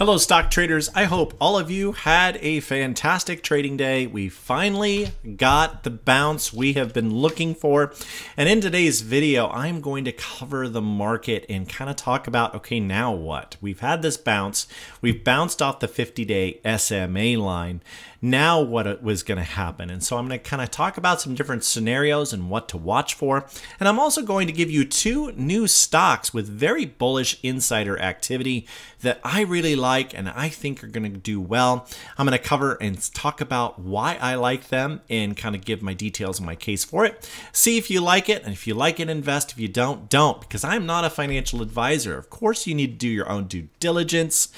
Hello, stock traders. I hope all of you had a fantastic trading day. We finally got the bounce we have been looking for. And in today's video, I'm going to cover the market and kind of talk about okay, now what? We've had this bounce, we've bounced off the 50 day SMA line now what was going to happen. And so I'm going to kind of talk about some different scenarios and what to watch for. And I'm also going to give you two new stocks with very bullish insider activity that I really like and I think are going to do well. I'm going to cover and talk about why I like them and kind of give my details and my case for it. See if you like it. And if you like it, invest. If you don't, don't, because I'm not a financial advisor. Of course, you need to do your own due diligence.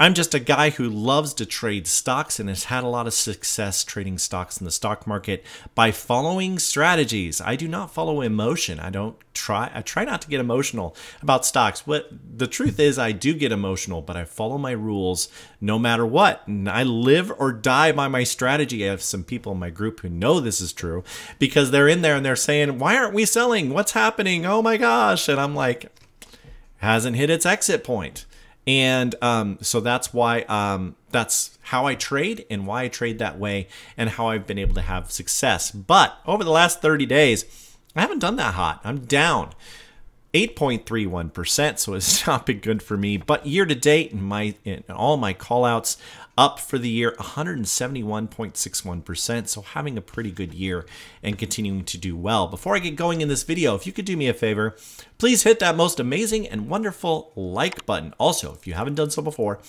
I'm just a guy who loves to trade stocks and has had a lot of success trading stocks in the stock market by following strategies. I do not follow emotion. I don't try I try not to get emotional about stocks. What the truth is I do get emotional, but I follow my rules no matter what. And I live or die by my strategy. I have some people in my group who know this is true because they're in there and they're saying, "Why aren't we selling? What's happening? Oh my gosh." And I'm like, hasn't hit its exit point. And um, so that's why um, that's how I trade and why I trade that way and how I've been able to have success. But over the last 30 days, I haven't done that hot. I'm down. 8.31%, so it's not been good for me. But year to date, in my in all my callouts up for the year 171.61%, so having a pretty good year and continuing to do well. Before I get going in this video, if you could do me a favor, please hit that most amazing and wonderful like button. Also, if you haven't done so before,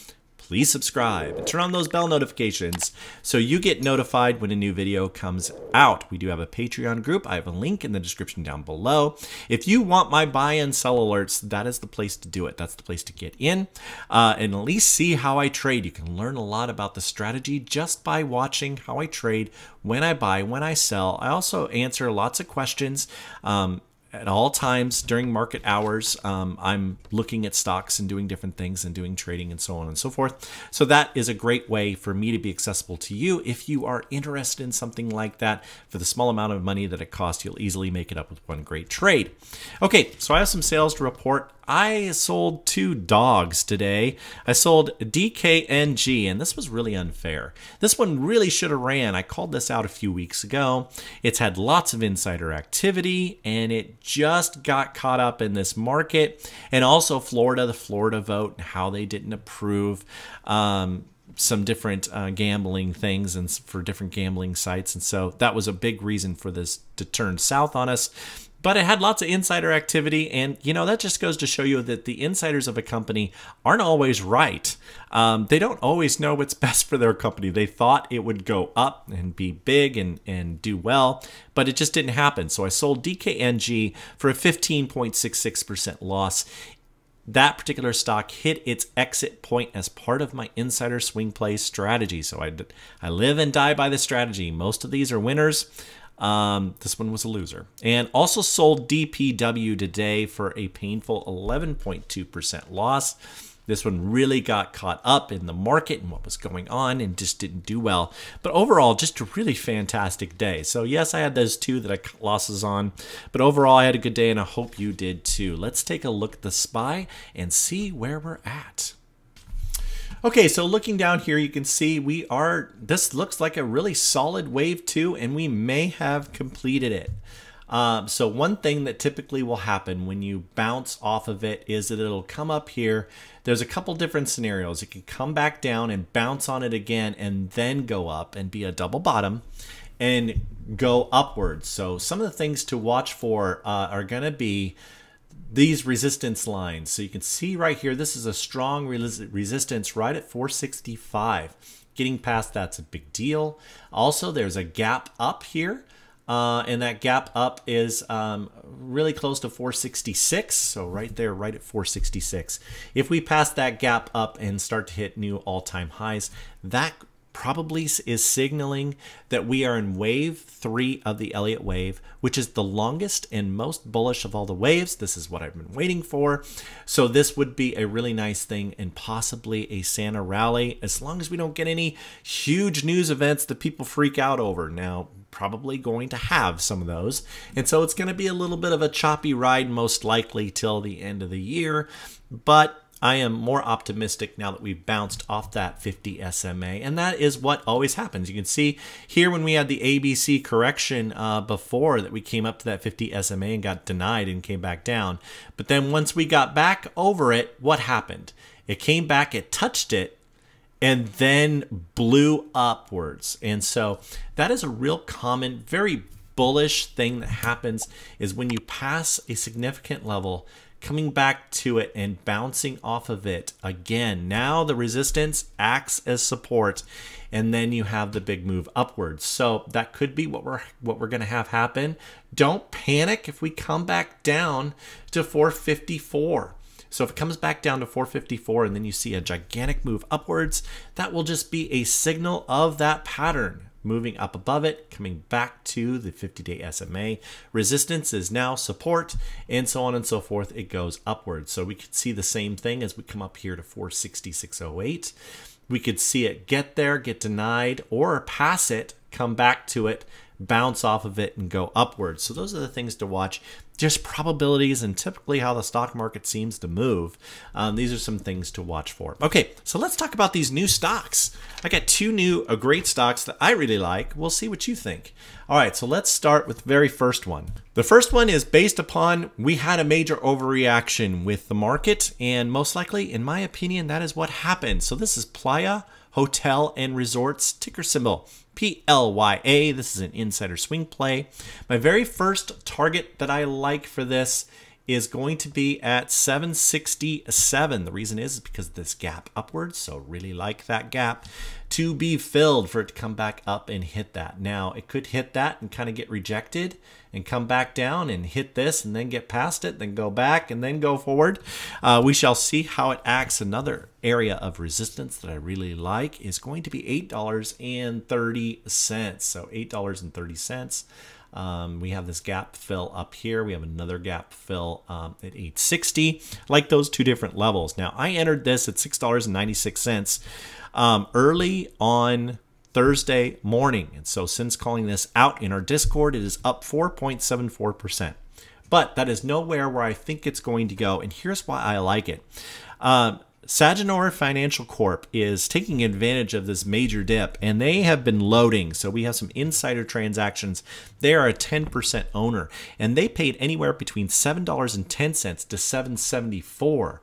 please subscribe and turn on those bell notifications so you get notified when a new video comes out. We do have a Patreon group. I have a link in the description down below. If you want my buy and sell alerts, that is the place to do it. That's the place to get in uh, and at least see how I trade. You can learn a lot about the strategy just by watching how I trade, when I buy, when I sell. I also answer lots of questions. Um, at all times during market hours. Um, I'm looking at stocks and doing different things and doing trading and so on and so forth. So that is a great way for me to be accessible to you. If you are interested in something like that, for the small amount of money that it costs, you'll easily make it up with one great trade. Okay, so I have some sales to report. I sold two dogs today. I sold DKNG, and this was really unfair. This one really should have ran. I called this out a few weeks ago. It's had lots of insider activity, and it just got caught up in this market. And also Florida, the Florida vote, and how they didn't approve um, some different uh, gambling things and for different gambling sites. And so that was a big reason for this to turn south on us. But it had lots of insider activity, and you know that just goes to show you that the insiders of a company aren't always right. Um, they don't always know what's best for their company. They thought it would go up and be big and and do well, but it just didn't happen. So I sold DKNG for a 15.66% loss that particular stock hit its exit point as part of my insider swing play strategy. So I, I live and die by the strategy. Most of these are winners. Um, this one was a loser. And also sold DPW today for a painful 11.2% loss. This one really got caught up in the market and what was going on and just didn't do well. But overall, just a really fantastic day. So yes, I had those two that I cut losses on, but overall I had a good day and I hope you did too. Let's take a look at the SPY and see where we're at. Okay, so looking down here, you can see we are, this looks like a really solid wave two, and we may have completed it. Um, so one thing that typically will happen when you bounce off of it is that it'll come up here. There's a couple different scenarios. It can come back down and bounce on it again and then go up and be a double bottom and go upwards. So some of the things to watch for uh, are going to be these resistance lines. So you can see right here, this is a strong res resistance right at 465. Getting past that's a big deal. Also, there's a gap up here. Uh, and that gap up is um, really close to 466. So right there, right at 466. If we pass that gap up and start to hit new all-time highs, that probably is signaling that we are in wave three of the Elliott wave, which is the longest and most bullish of all the waves. This is what I've been waiting for. So this would be a really nice thing and possibly a Santa rally as long as we don't get any huge news events that people freak out over. Now, probably going to have some of those. And so it's going to be a little bit of a choppy ride most likely till the end of the year, but I am more optimistic now that we've bounced off that 50 SMA. And that is what always happens. You can see here when we had the ABC correction uh, before that we came up to that 50 SMA and got denied and came back down. But then once we got back over it, what happened? It came back, it touched it, and then blew upwards. And so that is a real common, very bullish thing that happens is when you pass a significant level, coming back to it and bouncing off of it again. Now the resistance acts as support and then you have the big move upwards. So that could be what we're what we're going to have happen. Don't panic if we come back down to 454. So if it comes back down to 454 and then you see a gigantic move upwards, that will just be a signal of that pattern moving up above it, coming back to the 50 day SMA. Resistance is now support, and so on and so forth. It goes upwards. So we could see the same thing as we come up here to 466.08. We could see it get there, get denied, or pass it, come back to it, bounce off of it, and go upwards. So those are the things to watch just probabilities and typically how the stock market seems to move. Um, these are some things to watch for. Okay, so let's talk about these new stocks. I got two new uh, great stocks that I really like. We'll see what you think. All right, so let's start with the very first one. The first one is based upon we had a major overreaction with the market, and most likely, in my opinion, that is what happened. So this is Playa Hotel and Resorts, ticker symbol PLYA. This is an insider swing play. My very first target that I like for this is going to be at 767. The reason is, because this gap upwards, so really like that gap to be filled for it to come back up and hit that. Now, it could hit that and kind of get rejected and come back down and hit this and then get past it, then go back and then go forward. Uh, we shall see how it acts. Another area of resistance that I really like is going to be $8.30. So $8.30. Um, we have this gap fill up here. We have another gap fill um, at 860, like those two different levels. Now, I entered this at $6.96 um, early on Thursday morning. And so since calling this out in our Discord, it is up 4.74%. But that is nowhere where I think it's going to go. And here's why I like it. Um, Saginora Financial Corp is taking advantage of this major dip and they have been loading. So we have some insider transactions. They are a 10% owner and they paid anywhere between $7.10 to 7.74.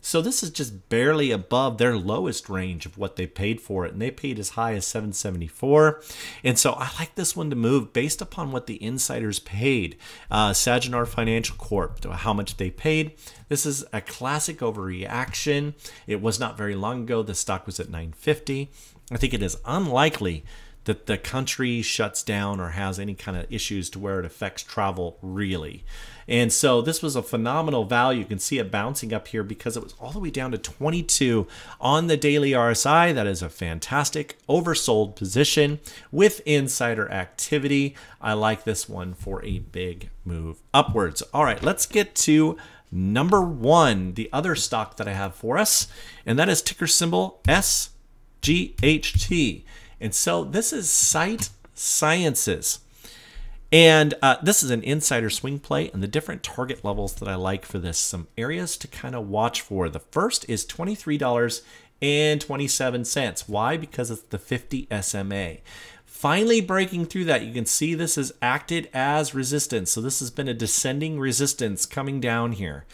So this is just barely above their lowest range of what they paid for it, and they paid as high as 774. And so I like this one to move based upon what the insiders paid. Uh, Saginaw Financial Corp, how much they paid. This is a classic overreaction. It was not very long ago. The stock was at 950. I think it is unlikely that the country shuts down or has any kind of issues to where it affects travel really. And so this was a phenomenal value. You can see it bouncing up here because it was all the way down to 22 on the daily RSI. That is a fantastic oversold position with insider activity. I like this one for a big move upwards. All right, let's get to number one, the other stock that I have for us, and that is ticker symbol SGHT. And so this is Site Sciences. And uh, this is an insider swing play and the different target levels that I like for this. Some areas to kind of watch for. The first is $23.27. Why? Because it's the 50 SMA. Finally breaking through that, you can see this has acted as resistance. So this has been a descending resistance coming down here.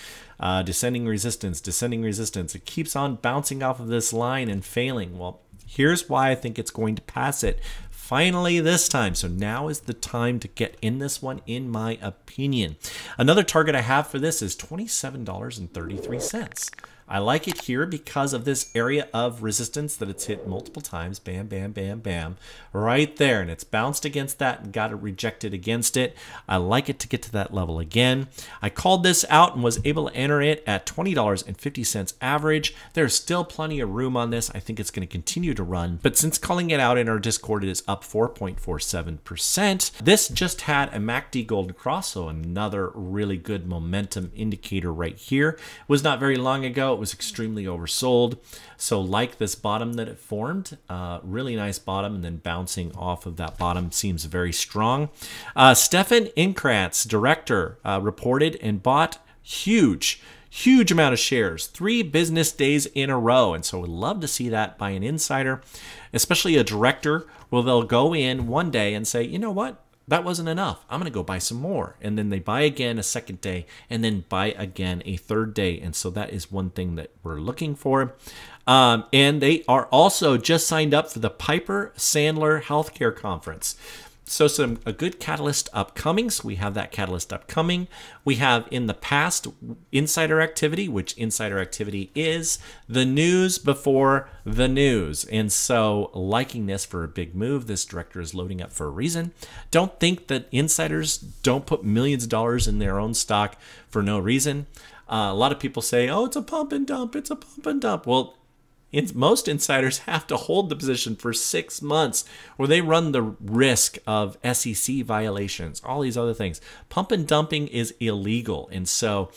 Uh, descending resistance, descending resistance. It keeps on bouncing off of this line and failing. Well, Here's why I think it's going to pass it finally this time. So now is the time to get in this one, in my opinion. Another target I have for this is $27.33. I like it here because of this area of resistance that it's hit multiple times. Bam, bam, bam, bam. Right there. And it's bounced against that and got it rejected against it. I like it to get to that level again. I called this out and was able to enter it at $20.50 average. There's still plenty of room on this. I think it's going to continue to run. But since calling it out in our Discord, it is up 4.47%. This just had a MACD Golden Cross, so another really good momentum indicator right here. It was not very long ago was extremely oversold. So like this bottom that it formed, uh, really nice bottom, and then bouncing off of that bottom seems very strong. Uh, Stefan Inkratz, director, uh, reported and bought huge huge amount of shares, three business days in a row. And so we'd love to see that by an insider, especially a director, Well, they'll go in one day and say, you know what? That wasn't enough. I'm going to go buy some more. And then they buy again a second day and then buy again a third day. And so that is one thing that we're looking for. Um, and they are also just signed up for the Piper Sandler Healthcare Conference. So some a good catalyst upcoming. So we have that catalyst upcoming. We have in the past insider activity, which insider activity is the news before the news. And so liking this for a big move, this director is loading up for a reason. Don't think that insiders don't put millions of dollars in their own stock for no reason. Uh, a lot of people say, oh, it's a pump and dump. It's a pump and dump. Well, most insiders have to hold the position for six months or they run the risk of SEC violations, all these other things. Pump and dumping is illegal. And so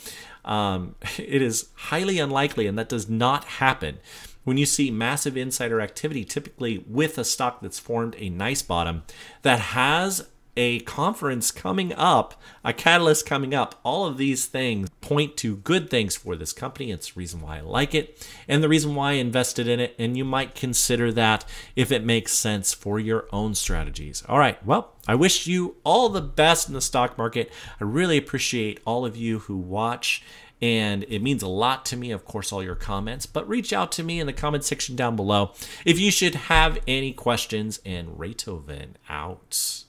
um, it is highly unlikely, and that does not happen. When you see massive insider activity, typically with a stock that's formed a nice bottom that has a conference coming up, a catalyst coming up. All of these things point to good things for this company. It's the reason why I like it and the reason why I invested in it. And you might consider that if it makes sense for your own strategies. All right, well, I wish you all the best in the stock market. I really appreciate all of you who watch and it means a lot to me of course all your comments but reach out to me in the comment section down below if you should have any questions and Raytoven out